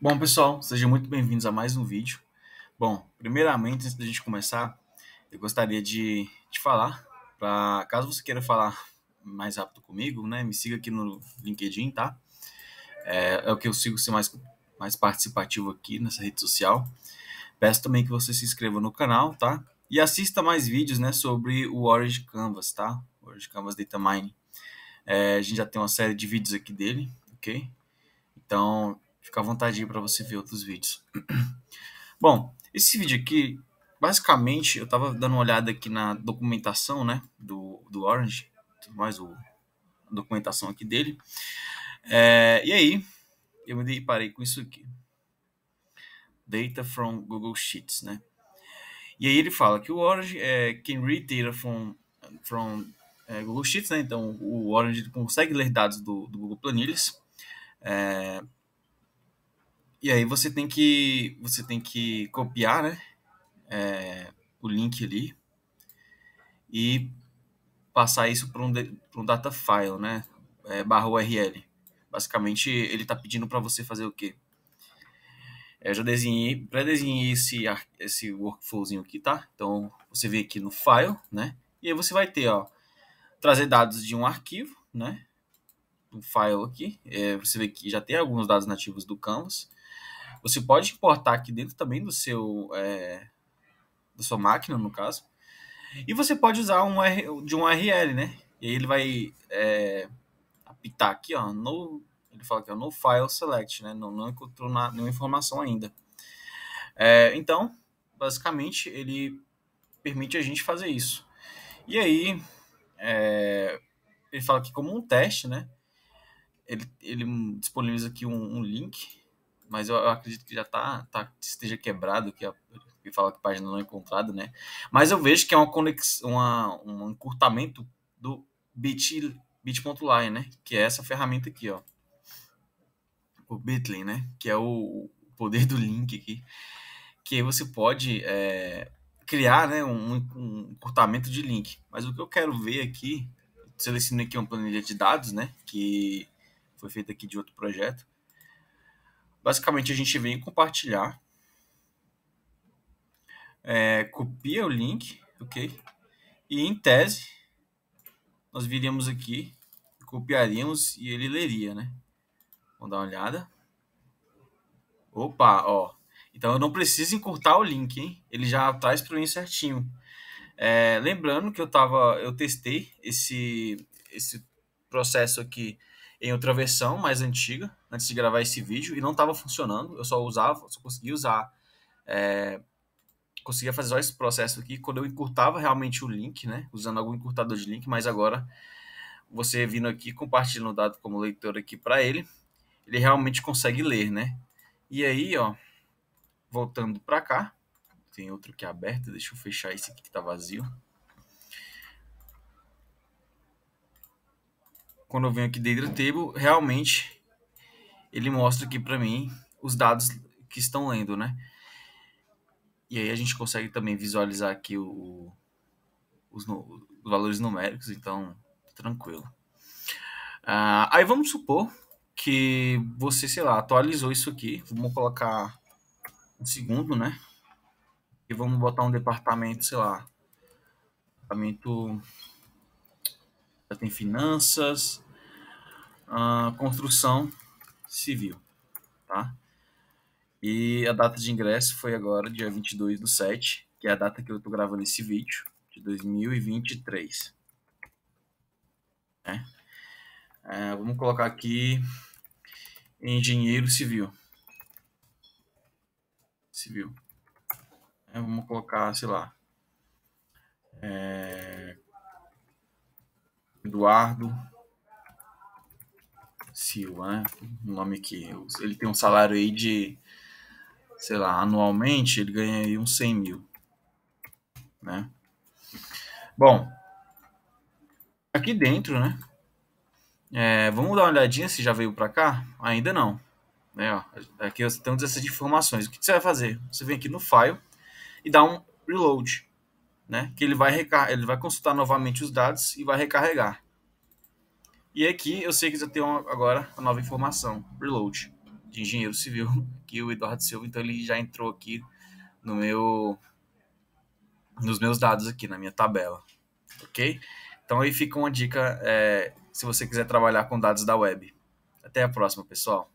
Bom, pessoal, sejam muito bem-vindos a mais um vídeo. Bom, primeiramente, antes da gente começar, eu gostaria de, te falar, pra, caso você queira falar mais rápido comigo, né, me siga aqui no LinkedIn, tá? É, é o que eu sigo ser mais, mais participativo aqui nessa rede social. Peço também que você se inscreva no canal, tá? E assista mais vídeos, né, sobre o Orange Canvas, tá? Orange Canvas Data Mining. É, a gente já tem uma série de vídeos aqui dele, ok? Então, Fica à vontade para você ver outros vídeos. Bom, esse vídeo aqui, basicamente, eu estava dando uma olhada aqui na documentação, né, do, do Orange, mais o, a documentação aqui dele. É, e aí, eu me deparei com isso aqui. Data from Google Sheets, né? E aí ele fala que o Orange é, can read data from, from é, Google Sheets, né? Então, o Orange consegue ler dados do, do Google Planilhas. É, e aí você tem que você tem que copiar, né? É, o link ali e passar isso para um, pra um data file, né? É, barra URL. Basicamente, ele está pedindo para você fazer o quê? É, eu já desenhei, pré-desenhei esse, esse workflowzinho aqui, tá? Então, você vem aqui no file, né? E aí você vai ter, ó, trazer dados de um arquivo, né? do file aqui, é, você vê que já tem alguns dados nativos do Canvas. Você pode importar aqui dentro também do seu, é, da sua máquina, no caso. E você pode usar um R, de um URL, né? E aí ele vai é, apitar aqui, ó, no, ele fala que é no file select, né? Não, não encontrou na, nenhuma informação ainda. É, então, basicamente, ele permite a gente fazer isso. E aí, é, ele fala que como um teste, né? ele, ele disponibiliza aqui um, um link, mas eu, eu, acredito que já tá, tá esteja quebrado, que, a, que fala que página não é encontrada, né? Mas eu vejo que é uma conexão, uma, um encurtamento do bit.ly, né? Que é essa ferramenta aqui, ó. O Bitly, né? Que é o, o poder do link aqui. Que você pode é, criar né, um, um encurtamento de link. Mas o que eu quero ver aqui, selecionei aqui uma planilha de dados, né? Que foi feita aqui de outro projeto. Basicamente, a gente vem compartilhar, é, copia o link, ok? E em tese, nós viríamos aqui, copiaríamos e ele leria, né? Vamos dar uma olhada. Opa, ó. Então eu não preciso encurtar o link, hein? Ele já traz para mim certinho. É, lembrando que eu tava, eu testei esse esse processo aqui em outra versão mais antiga, antes de gravar esse vídeo, e não estava funcionando. Eu só usava, só conseguia usar. É, conseguia fazer só esse processo aqui quando eu encurtava realmente o link, né? Usando algum encurtador de link, mas agora você vindo aqui, compartilhando o dado como leitor aqui para ele, ele realmente consegue ler, né? E aí, ó, voltando para cá, tem outro aqui aberto, deixa eu fechar esse aqui que tá vazio. quando eu venho aqui dentro do table, realmente ele mostra aqui para mim os dados que estão lendo, né? E aí a gente consegue também visualizar aqui o, os, os, valores numéricos, então tranquilo. Uh, aí vamos supor que você, sei lá, atualizou isso aqui. Vamos colocar um segundo, né? E vamos botar um departamento, sei lá, departamento já tem finanças, a construção civil, tá? E a data de ingresso foi agora, dia 22 do 7, que é a data que eu estou gravando esse vídeo, de 2023. É. Né? É, vamos colocar aqui engenheiro civil. Civil. É, vamos colocar, sei lá, é, Eduardo Silva, né? O nome que ele tem um salário aí de, sei lá, anualmente ele ganha aí uns 100 mil, né? Bom, aqui dentro, né? É, vamos dar uma olhadinha se já veio para cá? Ainda não. Né, ó, aqui temos essas informações. O que você vai fazer? Você vem aqui no File e dá um Reload, né? Que ele vai, ele vai consultar novamente os dados e vai recarregar. E aqui eu sei que já tem uma, agora a nova informação, reload, de engenheiro civil, que o Eduardo Silva, então ele já entrou aqui no meu nos meus dados aqui, na minha tabela, ok? Então aí fica uma dica é, se você quiser trabalhar com dados da web. Até a próxima, pessoal!